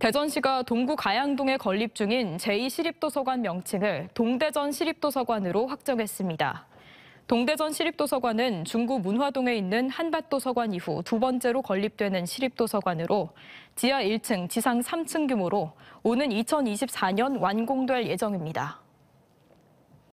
대전시가 동구 가양동에 건립 중인 제2시립도서관 명칭을 동대전시립도서관으로 확정했습니다. 동대전 시립도서관은 중구 문화동에 있는 한밭도서관 이후 두 번째로 건립되는 시립도서관으로 지하 1층, 지상 3층 규모로 오는 2024년 완공될 예정입니다.